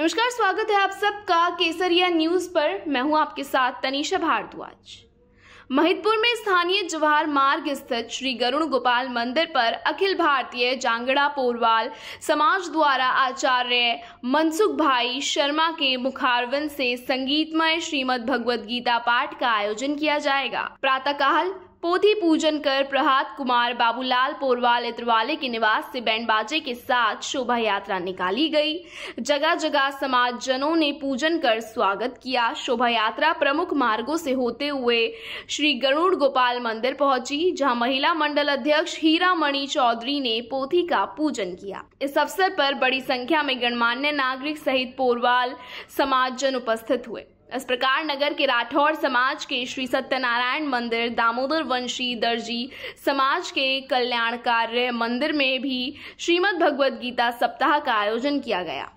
नमस्कार स्वागत है आप सबका केसरिया न्यूज पर मैं हूं आपके साथ तनीषा भारद्वाज महितपुर में स्थानीय जवाहर मार्ग स्थित श्री गरुण गोपाल मंदिर पर अखिल भारतीय जांगड़ा पोरवाल समाज द्वारा आचार्य मनसुख भाई शर्मा के मुखारवन से संगीतमय श्रीमद भगवत गीता पाठ का आयोजन किया जाएगा प्रातःकाल पोथी पूजन कर प्रहात कुमार बाबूलाल पोरवाल इतरवाले के निवास से बैंड बाजे के साथ शोभा यात्रा निकाली गई जगह जगह समाज जनों ने पूजन कर स्वागत किया शोभा यात्रा प्रमुख मार्गों से होते हुए श्री गरुड़ गोपाल मंदिर पहुंची जहां महिला मंडल अध्यक्ष हीरा मणि चौधरी ने पोथी का पूजन किया इस अवसर पर बड़ी संख्या में गणमान्य नागरिक सहित पोरवाल समाज जन उपस्थित हुए इस प्रकार नगर के राठौर समाज के श्री सत्यनारायण मंदिर दामोदर वंशी दर्जी समाज के कल्याण कार्य मंदिर में भी श्रीमद् भगवद गीता सप्ताह का आयोजन किया गया